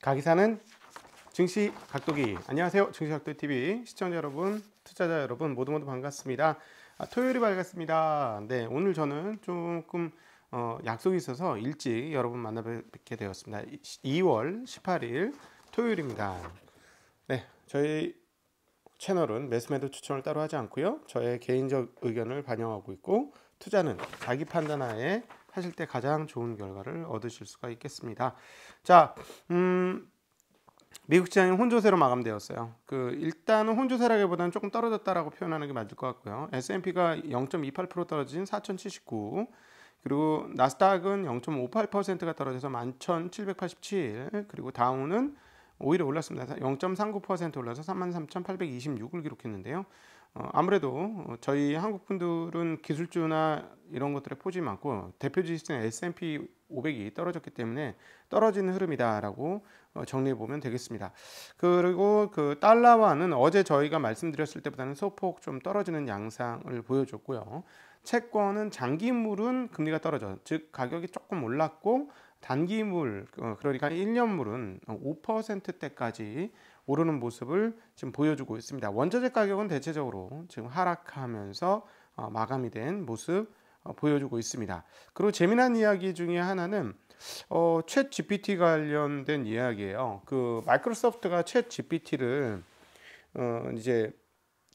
가기사는 증시 각도기 안녕하세요 증시 각도기 TV 시청자 여러분 투자자 여러분 모두 모두 반갑습니다 아, 토요일이 밝았습니다 네 오늘 저는 조금 어, 약속이 있어서 일찍 여러분 만나 뵙게 되었습니다 2월 18일 토요일입니다 네 저희 채널은 매수매도 추천을 따로 하지 않고요 저의 개인적 의견을 반영하고 있고 투자는 자기 판단하에 하실 때 가장 좋은 결과를 얻으실 수가 있겠습니다. 자, 음, 미국 시장이 혼조세로 마감되었어요. 그 일단은 혼조세라기보다는 조금 떨어졌다라고 표현하는 게 맞을 것 같고요. S&P가 0.28% 떨어진 4,079, 그리고 나스닥은 0.58%가 떨어져서 11,787, 그리고 다우는 오히려 올랐습니다. 0.39% 올라서 33,826을 기록했는데요. 어, 아무래도 어, 저희 한국 분들은 기술주나 이런 것들에 포지 많고 대표 지수인 S&P 500이 떨어졌기 때문에 떨어지는 흐름이다라고 어, 정리해 보면 되겠습니다. 그리고 그 달러화는 어제 저희가 말씀드렸을 때보다는 소폭 좀 떨어지는 양상을 보여줬고요. 채권은 장기물은 금리가 떨어져 즉 가격이 조금 올랐고 단기물 그러니까 1년물은 5%대까지 오르는 모습을 지금 보여주고 있습니다. 원자재 가격은 대체적으로 지금 하락하면서 어, 마감이 된 모습 어, 보여주고 있습니다. 그리고 재미난 이야기 중에 하나는 어, 챗 GPT 관련된 이야기예요. 그 마이크로소프트가 챗 GPT를 어, 이제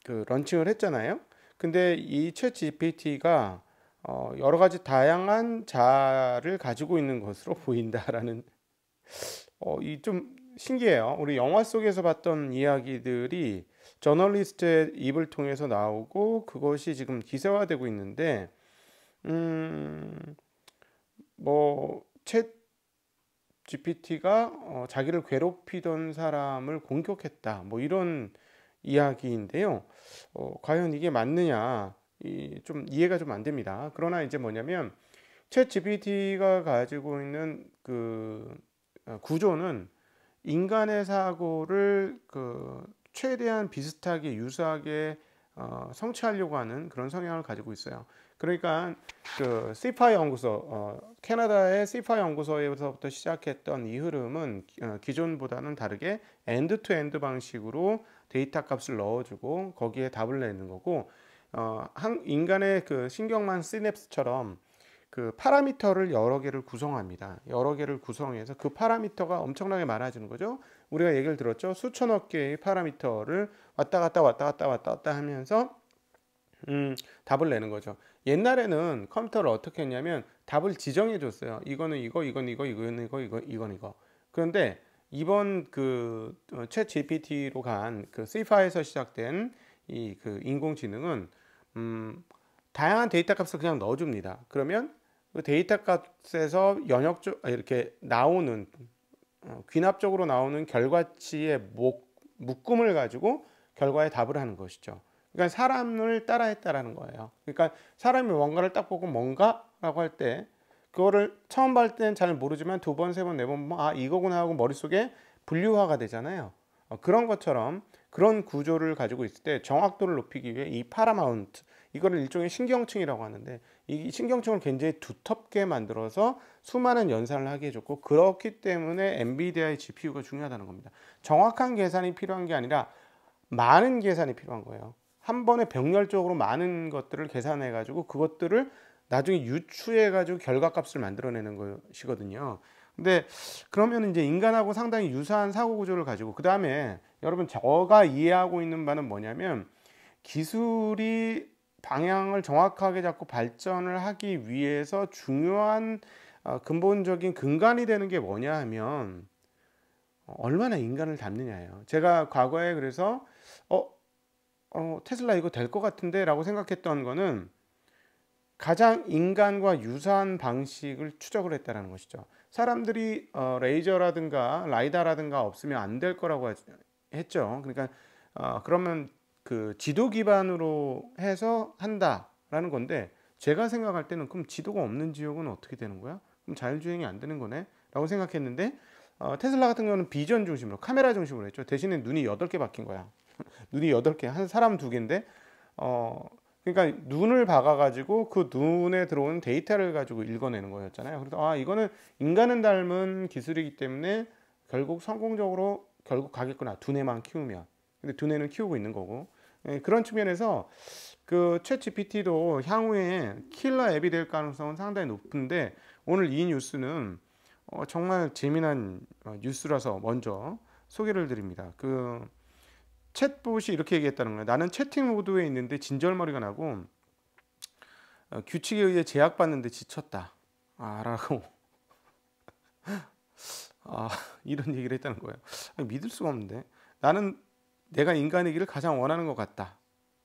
그 런칭을 했잖아요. 근데 이챗 GPT가 어, 여러 가지 다양한 자아를 가지고 있는 것으로 보인다라는 어, 이좀 신기해요. 우리 영화 속에서 봤던 이야기들이 저널리스트의 입을 통해서 나오고 그것이 지금 기세화되고 있는데 음뭐챗 GPT가 어, 자기를 괴롭히던 사람을 공격했다 뭐 이런 이야기인데요. 어, 과연 이게 맞느냐 이, 좀 이해가 좀 안 됩니다. 그러나 이제 뭐냐면 챗 GPT가 가지고 있는 그 어, 구조는 인간의 사고를 그 최대한 비슷하게 유사하게 어, 성취하려고 하는 그런 성향을 가지고 있어요. 그러니까 그 CPA 연구소 어, 캐나다의 CPA 연구소에서부터 시작했던 이 흐름은 어, 기존보다는 다르게 엔드 투 엔드 방식으로 데이터 값을 넣어주고 거기에 답을 내는 거고 어, 한, 인간의 그 신경만 시냅스처럼 그 파라미터를 여러 개를 구성합니다. 여러 개를 구성해서 그 파라미터가 엄청나게 많아지는 거죠. 우리가 얘기를 들었죠. 수천억 개의 파라미터를 왔다 갔다 왔다 갔다 왔다 갔다 하면서 음, 답을 내는 거죠. 옛날에는 컴퓨터를 어떻게 했냐면 답을 지정해 줬어요. 이거는 이거, 이건 이거, 이건 이거, 이거, 이건 이거. 그런데 이번 그챗 어, GPT로 간 그 C5에서 시작된 이 그 인공지능은 음, 다양한 데이터 값을 그냥 넣어줍니다. 그러면 그 데이터 값에서 연역적 아, 이렇게 나오는 어, 귀납적으로 나오는 결과치의 목, 묶음을 가지고 결과에 답을 하는 것이죠. 그러니까 사람을 따라했다라는 거예요. 그러니까 사람이 뭔가를 딱 보고 뭔가라고 할 때 그거를 처음 봤을 때는 잘 모르지만 두 번, 세 번, 네 번, 아 이거구나 하고 머릿속에 분류화가 되잖아요. 어, 그런 것처럼 그런 구조를 가지고 있을 때 정확도를 높이기 위해 이 파라마운트 이거를 일종의 신경층이라고 하는데 이 신경층을 굉장히 두텁게 만들어서 수많은 연산을 하게 해줬고 그렇기 때문에 엔비디아의 GPU가 중요하다는 겁니다. 정확한 계산이 필요한 게 아니라 많은 계산이 필요한 거예요. 한 번에 병렬적으로 많은 것들을 계산해 가지고 그것들을 나중에 유추해 가지고 결과값을 만들어내는 것이거든요. 근데 그러면 이제 인간하고 상당히 유사한 사고 구조를 가지고 그 다음에 여러분 제가 이해하고 있는 바는 뭐냐면 기술이 방향을 정확하게 잡고 발전을 하기 위해서 중요한 어, 근본적인 근간이 되는 게 뭐냐 하면 얼마나 인간을 닮느냐예요. 제가 과거에 그래서 어, 어 테슬라 이거 될 것 같은데라고 생각했던 거는 가장 인간과 유사한 방식을 추적을 했다는 것이죠. 사람들이 어, 레이저라든가 라이다라든가 없으면 안 될 거라고 했죠. 그러니까 어, 그러면 그 지도 기반으로 해서 한다라는 건데 제가 생각할 때는 그럼 지도가 없는 지역은 어떻게 되는 거야? 그럼 자율주행이 안 되는 거네? 라고 생각했는데 어, 테슬라 같은 경우는 비전 중심으로 카메라 중심으로 했죠. 대신에 눈이 8개 바뀐 거야. 눈이 8개, 한 사람 2개인데 어, 그러니까 눈을 박아가지고 그 눈에 들어오는 데이터를 가지고 읽어내는 거였잖아요. 그래서 아 이거는 인간은 닮은 기술이기 때문에 결국 성공적으로 결국 가겠구나. 두뇌만 키우면. 근데 두뇌는 키우고 있는 거고 예, 그런 측면에서 그챗 GPT도 향후에 킬러 앱이 될 가능성은 상당히 높은데 오늘 이 뉴스는 어, 정말 재미난 어, 뉴스라서 먼저 소개를 드립니다. 그 챗봇이 이렇게 얘기했다는 거예요. 나는 채팅 모드에 있는데 진절머리가 나고 어, 규칙에 의해 제약받는데 지쳤다. 아라고 아, 이런 얘기를 했다는 거예요. 믿을 수가 없는데 나는 내가 인간이기를 가장 원하는 것 같다.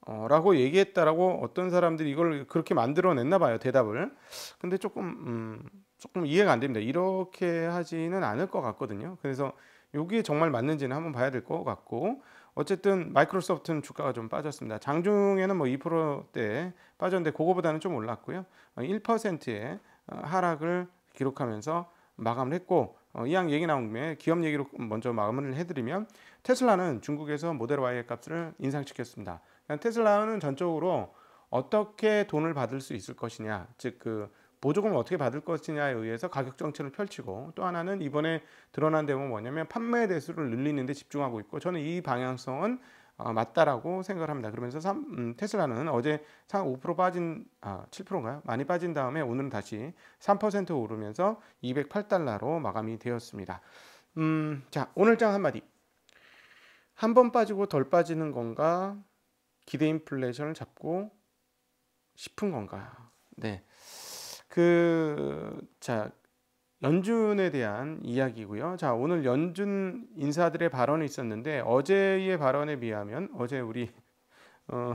어, 라고 얘기했다라고 어떤 사람들이 이걸 그렇게 만들어냈나 봐요 대답을 근데 조금 음, 조금 이해가 안 됩니다 이렇게 하지는 않을 것 같거든요 그래서 이게 정말 맞는지는 한번 봐야 될 것 같고 어쨌든 마이크로소프트는 주가가 좀 빠졌습니다 장중에는 뭐 2%대 빠졌는데 그거보다는 좀 올랐고요 1%의 어, 어, 하락을 기록하면서 마감을 했고 어, 이왕 얘기 나온 김에 기업 얘기로 먼저 마무리를 해드리면 테슬라는 중국에서 모델 Y의 값을 인상시켰습니다. 그러니까 테슬라는 전적으로 어떻게 돈을 받을 수 있을 것이냐, 즉 그 보조금을 어떻게 받을 것이냐에 의해서 가격 정책을 펼치고 또 하나는 이번에 드러난 대목은 뭐냐면 판매 대수를 늘리는 데 집중하고 있고 저는 이 방향성은 어, 맞다라고 생각을 합니다. 그러면서 3, 음, 테슬라는 어제 5% 빠진 아, 7%인가요? 많이 빠진 다음에 오늘은 다시 3% 오르면서 208달러로 마감이 되었습니다. 음, 자 오늘장 한마디. 한 번 빠지고 덜 빠지는 건가? 기대 인플레이션을 잡고 싶은 건가? 네. 그자 연준에 대한 이야기고요. 자, 오늘 연준 인사들의 발언이 있었는데 어제의 발언에 비하면 어제 우리 어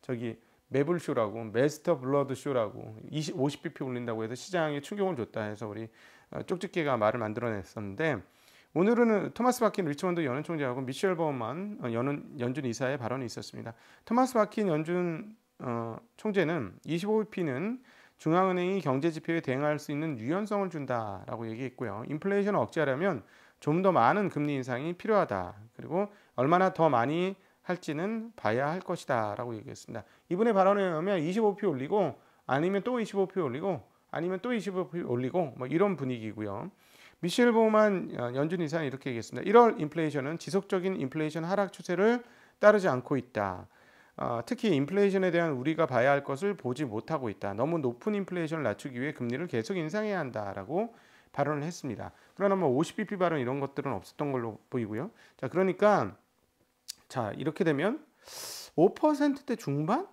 저기 매블쇼라고 메스터 블러드쇼라고 20, 50bp 올린다고 해서 시장에 충격을 줬다 해서 우리 어, 쪽집게가 말을 만들어냈었는데 오늘은 토마스 바킨 리처먼드 연은 총재하고 미셸 버만 어, 연은 연준 이사의 발언이 있었습니다. 토마스 바킨 연준 어, 총재는 25bp는 중앙은행이 경제 지표에 대응할 수 있는 유연성을 준다라고 얘기했고요. 인플레이션을 억제하려면 좀 더 많은 금리 인상이 필요하다. 그리고 얼마나 더 많이 할지는 봐야 할 것이다라고 얘기했습니다. 이분의 발언에 의하면 25표 올리고 아니면 또 25표 올리고 아니면 또 25표 올리고 뭐 이런 분위기고요. 미셸 보만 어, 연준 이사는 이렇게 얘기했습니다. 1월 인플레이션은 지속적인 인플레이션 하락 추세를 따르지 않고 있다. 어, 특히 인플레이션에 대한 우리가 봐야 할 것을 보지 못하고 있다. 너무 높은 인플레이션을 낮추기 위해 금리를 계속 인상해야 한다라고 발언을 했습니다. 그러나 뭐 50bp 발언 이런 것들은 없었던 걸로 보이고요. 자, 그러니까 자, 이렇게 되면 5%대 중반?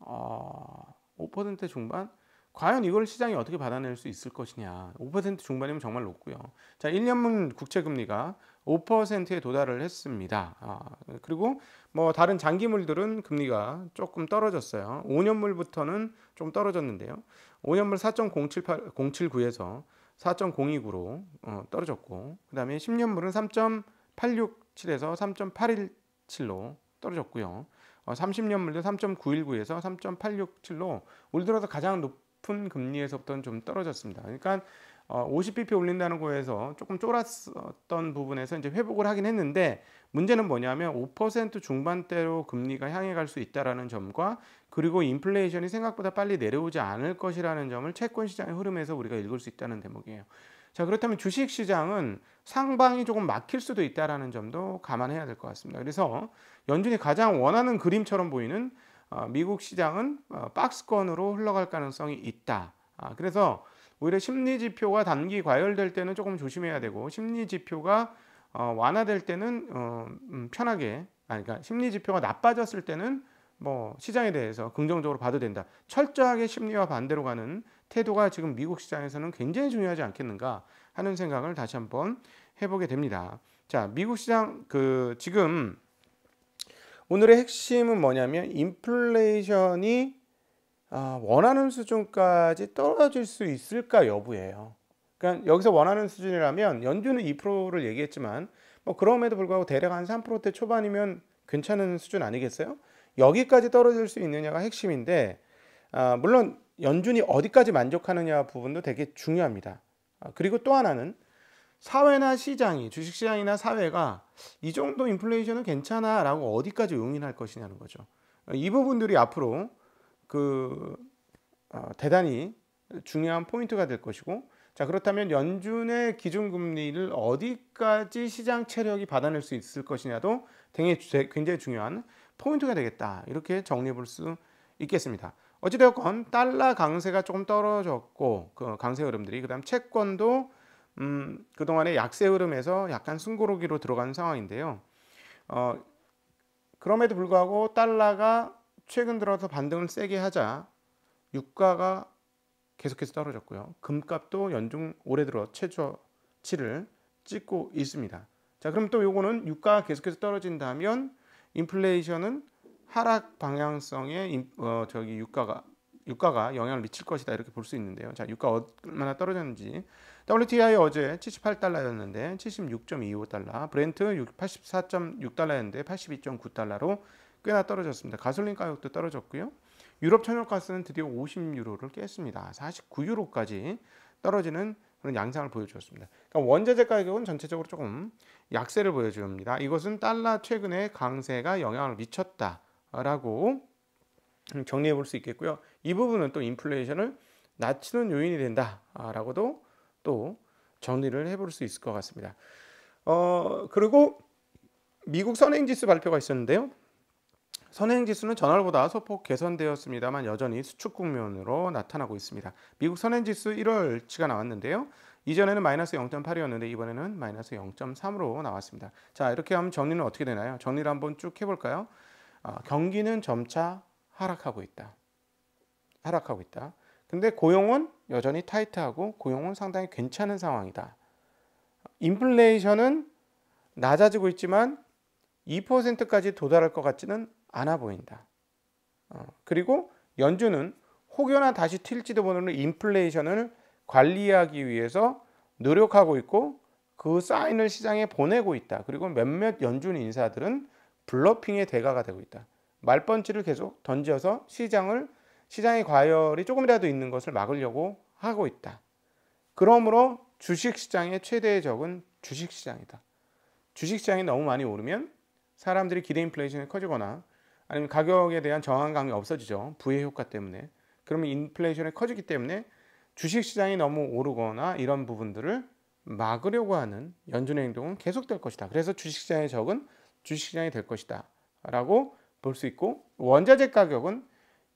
어, 5%대 중반? 과연 이걸 시장이 어떻게 받아낼 수 있을 것이냐. 5% 중반이면 정말 높고요. 자, 1년문 국채 금리가 5%에 도달을 했습니다. 아, 그리고 뭐 다른 장기물들은 금리가 조금 떨어졌어요. 5년물부터는 좀 떨어졌는데요. 5년물 4.078 079에서 4.029로 어, 떨어졌고 그다음에 10년물은 3.867에서 3.817로 떨어졌고요. 어, 30년물도 3.919에서 3.867로 올 들어서 가장 높 높은 금리에서부터는 좀 떨어졌습니다. 그러니까 50bp 어, 올린다는 거에서 조금 쫄았던 부분에서 이제 회복을 하긴 했는데 문제는 뭐냐면 5% 중반대로 금리가 향해 갈 수 있다라는 점과 그리고 인플레이션이 생각보다 빨리 내려오지 않을 것이라는 점을 채권 시장의 흐름에서 우리가 읽을 수 있다는 대목이에요. 자 그렇다면 주식 시장은 상방이 조금 막힐 수도 있다라는 점도 감안해야 될 것 같습니다. 그래서 연준이 가장 원하는 그림처럼 보이는 어, 미국 시장은 어, 박스권으로 흘러갈 가능성이 있다. 아, 그래서 오히려 심리 지표가 단기 과열될 때는 조금 조심해야 되고 심리 지표가 어, 완화될 때는 음, 편하게 아, 그러니까 심리 지표가 나빠졌을 때는 뭐 시장에 대해서 긍정적으로 봐도 된다. 철저하게 심리와 반대로 가는 태도가 지금 미국 시장에서는 굉장히 중요하지 않겠는가 하는 생각을 다시 한번 해보게 됩니다. 자, 미국 시장 그 지금 오늘의 핵심은 뭐냐면 인플레이션이 아, 원하는 수준까지 떨어질 수 있을까 여부예요. 그러니까 여기서 원하는 수준이라면 연준은 2%를 얘기했지만 뭐 그럼에도 불구하고 대략 한 3%대 초반이면 괜찮은 수준 아니겠어요? 여기까지 떨어질 수 있느냐가 핵심인데 아, 물론 연준이 어디까지 만족하느냐 부분도 되게 중요합니다. 아, 그리고 또 하나는 사회나 시장이 주식시장이나 사회가 이 정도 인플레이션은 괜찮아라고 어디까지 용인할 것이냐는 거죠. 이 부분들이 앞으로 그 어, 대단히 중요한 포인트가 될 것이고 자 그렇다면 연준의 기준금리를 어디까지 시장 체력이 받아낼 수 있을 것이냐도 굉장히 중요한 포인트가 되겠다 이렇게 정리해 볼 수 있겠습니다. 어찌되었건 달러 강세가 조금 떨어졌고 그 강세 흐름들이 그다음 채권도 음, 그동안의 약세 흐름에서 약간 숨고르기로 들어가는 상황인데요. 어, 그럼에도 불구하고 달러가 최근 들어서 반등을 세게 하자 유가가 계속해서 떨어졌고요. 금값도 연중 올해 들어 최저치를 찍고 있습니다. 자, 그럼 또 요거는 유가가 계속해서 떨어진다면 인플레이션은 하락 방향성의 어, 저기 유가가 유가가 영향을 미칠 것이다 이렇게 볼 수 있는데요. 자, 유가 얼마나 떨어졌는지 WTI 어제 78달러였는데 76.25달러, 브렌트 84.6달러였는데 82.9달러로 꽤나 떨어졌습니다. 가솔린 가격도 떨어졌고요. 유럽 천연가스는 드디어 50유로를 깼습니다. 49유로까지 떨어지는 그런 양상을 보여주었습니다. 그러니까 원자재 가격은 전체적으로 조금 약세를 보여줍니다. 이것은 달러 최근의 강세가 영향을 미쳤다라고 음, 정리해 볼 수 있겠고요. 이 부분은 또 인플레이션을 낮추는 요인이 된다라고도 아, 또 정리를 해볼 수 있을 것 같습니다. 어 그리고 미국 선행지수 발표가 있었는데요. 선행지수는 전월보다 소폭 개선되었습니다만 여전히 수축 국면으로 나타나고 있습니다. 미국 선행지수 1월치가 나왔는데요. 이전에는 마이너스 0.8이었는데 이번에는 마이너스 0.3으로 나왔습니다. 자 이렇게 하면 정리는 어떻게 되나요? 정리를 한번 쭉 해볼까요? 어, 경기는 점차 하락하고 있다. 하락하고 있다. 근데 고용은 여전히 타이트하고 고용은 상당히 괜찮은 상황이다. 인플레이션은 낮아지고 있지만 2%까지 도달할 것 같지는 않아 보인다. 어, 그리고 연준은 혹여나 다시 튈지도 모르는 인플레이션을 관리하기 위해서 노력하고 있고 그 사인을 시장에 보내고 있다. 그리고 몇몇 연준 인사들은 블러핑의 대가가 되고 있다. 말번지를 계속 던져서 시장을 시장의 과열이 조금이라도 있는 것을 막으려고 하고 있다. 그러므로 주식시장의 최대의 적은 주식시장이다. 주식시장이 너무 많이 오르면 사람들이 기대 인플레이션이 커지거나 아니면 가격에 대한 저항감이 없어지죠. 부의 효과 때문에. 그러면 인플레이션이 커지기 때문에 주식시장이 너무 오르거나 이런 부분들을 막으려고 하는 연준의 행동은 계속될 것이다. 그래서 주식시장의 적은 주식시장이 될 것이다. 라고 볼 수 있고 원자재 가격은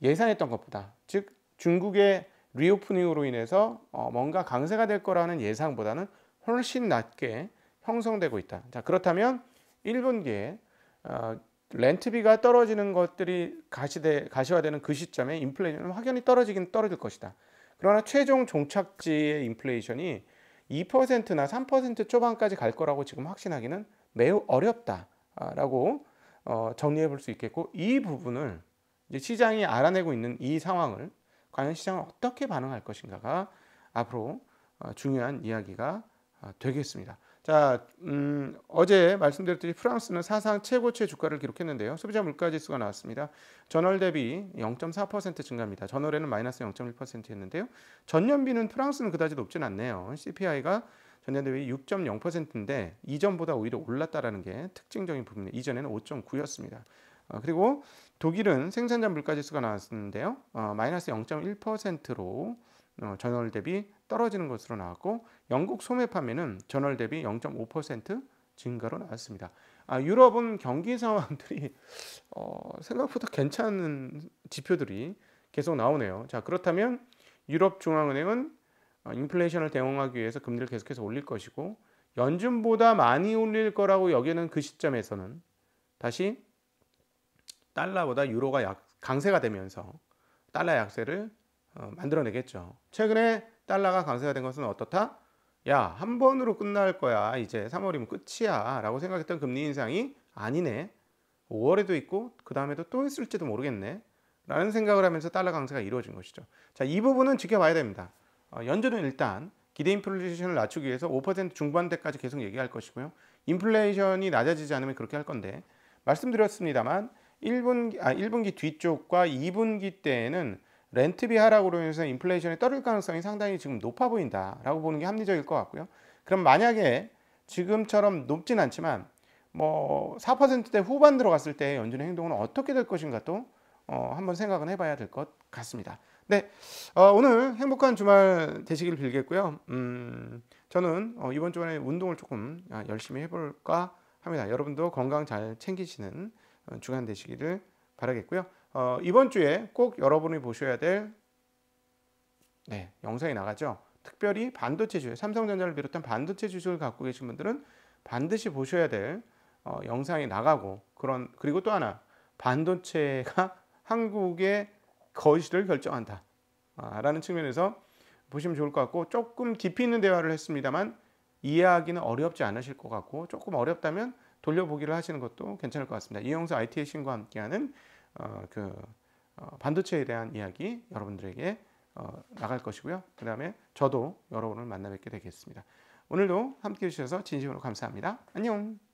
예상했던 것보다 즉 중국의 리오프닝으로 인해서 어, 뭔가 강세가 될 거라는 예상보다는 훨씬 낮게 형성되고 있다. 자 그렇다면 1분기에 어, 렌트비가 떨어지는 것들이 가시되, 가시화되는 그 시점에 인플레이션은 확연히 떨어지긴 떨어질 것이다. 그러나 최종 종착지의 인플레이션이 2%나 3% 초반까지 갈 거라고 지금 확신하기는 매우 어렵다라고 어, 정리해 볼 수 있겠고 이 부분을 이제 시장이 알아내고 있는 이 상황을 과연 시장은 어떻게 반응할 것인가가 앞으로 어, 중요한 이야기가 어, 되겠습니다. 자, 음, 어제 말씀드렸듯이 프랑스는 사상 최고치의 주가를 기록했는데요. 소비자 물가지수가 나왔습니다. 전월 대비 0.4% 증가입니다. 전월에는 마이너스 0.1%였는데요. 전년비는 프랑스는 그다지 높진 않네요. CPI가 전년 대비 6.0%인데 이전보다 오히려 올랐다라는 게 특징적인 부분이에요. 이전에는 5.9였습니다. 어, 그리고 독일은 생산자 물가지수가 나왔는데요. 어, 마이너스 0.1%로 어, 전월 대비 떨어지는 것으로 나왔고 영국 소매 판매는 전월 대비 0.5% 증가로 나왔습니다. 아, 유럽은 경기 상황들이 어, 생각보다 괜찮은 지표들이 계속 나오네요. 자 그렇다면 유럽 중앙은행은 어, 인플레이션을 대응하기 위해서 금리를 계속해서 올릴 것이고 연준보다 많이 올릴 거라고 여기는 그 시점에서는 다시 달러보다 유로가 약, 강세가 되면서 달러 약세를 어, 만들어내겠죠. 최근에 달러가 강세가 된 것은 어떻다? 야, 한 번으로 끝날 거야. 이제 3월이면 끝이야. 라고 생각했던 금리 인상이 아니네. 5월에도 있고, 그 다음에도 또 있을지도 모르겠네. 라는 생각을 하면서 달러 강세가 이루어진 것이죠. 자, 이 부분은 지켜봐야 됩니다. 어, 연준은 일단 기대 인플레이션을 낮추기 위해서 5% 중반대까지 계속 얘기할 것이고요. 인플레이션이 낮아지지 않으면 그렇게 할 건데, 말씀드렸습니다만, 1분기, 아, 1분기 뒤쪽과 2분기 때에는 렌트비 하락으로 인해서 인플레이션이 떨어질 가능성이 상당히 지금 높아 보인다라고 보는 게 합리적일 것 같고요. 그럼 만약에 지금처럼 높진 않지만 뭐 4%대 후반 들어갔을 때 연준의 행동은 어떻게 될 것인가 도 어, 한번 생각은 해봐야 될 것 같습니다. 네, 어, 오늘 행복한 주말 되시길 빌겠고요. 음, 저는 어, 이번 주간에 운동을 조금 아, 열심히 해볼까 합니다. 여러분도 건강 잘 챙기시는 주간 되시기를 바라겠고요. 어, 이번 주에 꼭 여러분이 보셔야 될 네, 영상이 나가죠. 특별히 반도체 주에 삼성전자를 비롯한 반도체 주식을 갖고 계신 분들은 반드시 보셔야 될 어, 영상이 나가고 그런 그리고 또 하나 반도체가 한국의 거실을 결정한다. 아, 라는 측면에서 보시면 좋을 것 같고 조금 깊이 있는 대화를 했습니다만 이해하기는 어렵지 않으실 것 같고 조금 어렵다면 돌려보기를 하시는 것도 괜찮을 것 같습니다. 이영수 IT 신과 함께하는 어, 그 어, 반도체에 대한 이야기 여러분들에게 어, 나갈 것이고요. 그 다음에 저도 여러분을 만나 뵙게 되겠습니다. 오늘도 함께 해주셔서 진심으로 감사합니다. 안녕!